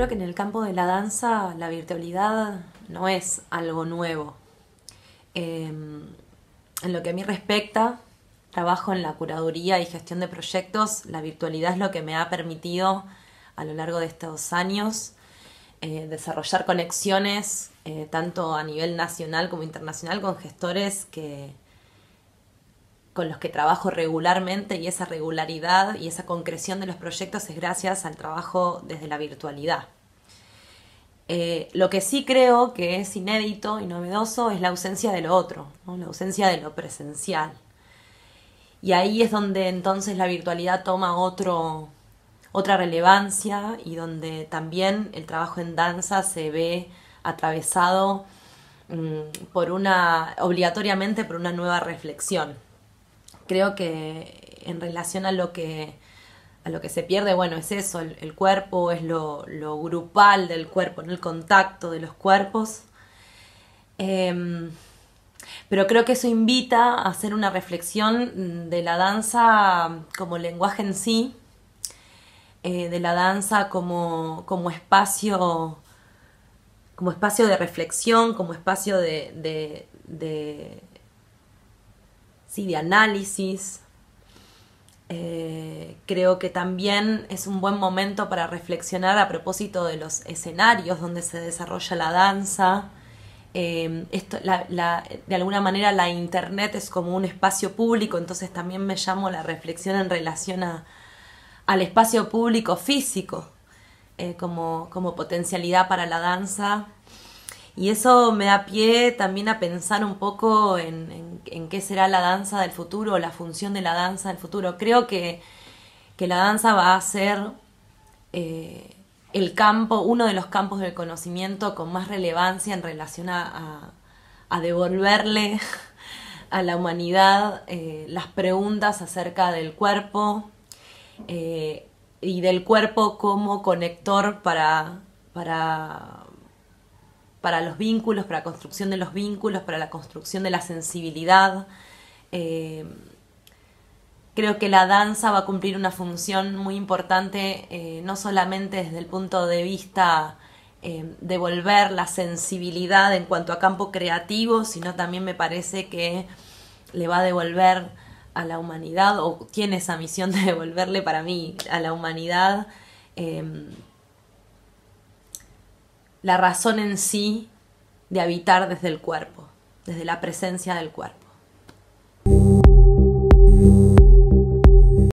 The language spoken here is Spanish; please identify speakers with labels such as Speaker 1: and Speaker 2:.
Speaker 1: creo que en el campo de la danza la virtualidad no es algo nuevo. Em, en lo que a mí respecta, trabajo en la curaduría y gestión de proyectos. La virtualidad es lo que me ha permitido a lo largo de estos años eh, desarrollar conexiones eh, tanto a nivel nacional como internacional con gestores que, con los que trabajo regularmente y esa regularidad y esa concreción de los proyectos es gracias al trabajo desde la virtualidad. Eh, lo que sí creo que es inédito y novedoso es la ausencia de lo otro, la ausencia de lo presencial. Y ahí es donde entonces la virtualidad toma otra relevancia y donde también el trabajo en danza se ve atravesado mm, obligatoriamente por una nueva reflexión creo que en relación a lo que, lo que se pierde, bueno, es eso, el, cuerpo, es lo, grupal del cuerpo, ¿no? el contacto de los cuerpos. Em, pero creo que eso invita a hacer una reflexión mm, de la danza como lenguaje en sí, eh, de la danza como, espacio como espacio de reflexión, como espacio de ¿sí? de análisis. Eh, creo que también es un buen momento para reflexionar a propósito de los escenarios donde se desarrolla la danza. Em, de alguna manera la internet es como un espacio público, entonces también me llamo la reflexión en relación al espacio público físico eh, como potencialidad para la danza. Y eso me da pie también a pensar un poco en, qué será la danza del futuro, la función de la danza del futuro. Creo que, que la danza va a ser eh, el campo, uno de los campos del conocimiento con más relevancia en relación a, devolverle a la humanidad eh, las preguntas acerca del cuerpo eh, y del cuerpo como conector para, para, para los vínculos, para la construcción de los vínculos, para la construcción de la sensibilidad. Eh, creo que la danza va a cumplir una función muy importante, eh, no solamente desde el punto de vista devolver eh, de devolver la sensibilidad en cuanto a campo creativo, sino también me parece que le va a devolver a la humanidad, o tiene esa misión de devolverle para mí a la humanidad la razón en sí de habitar desde el cuerpo, desde la presencia del cuerpo.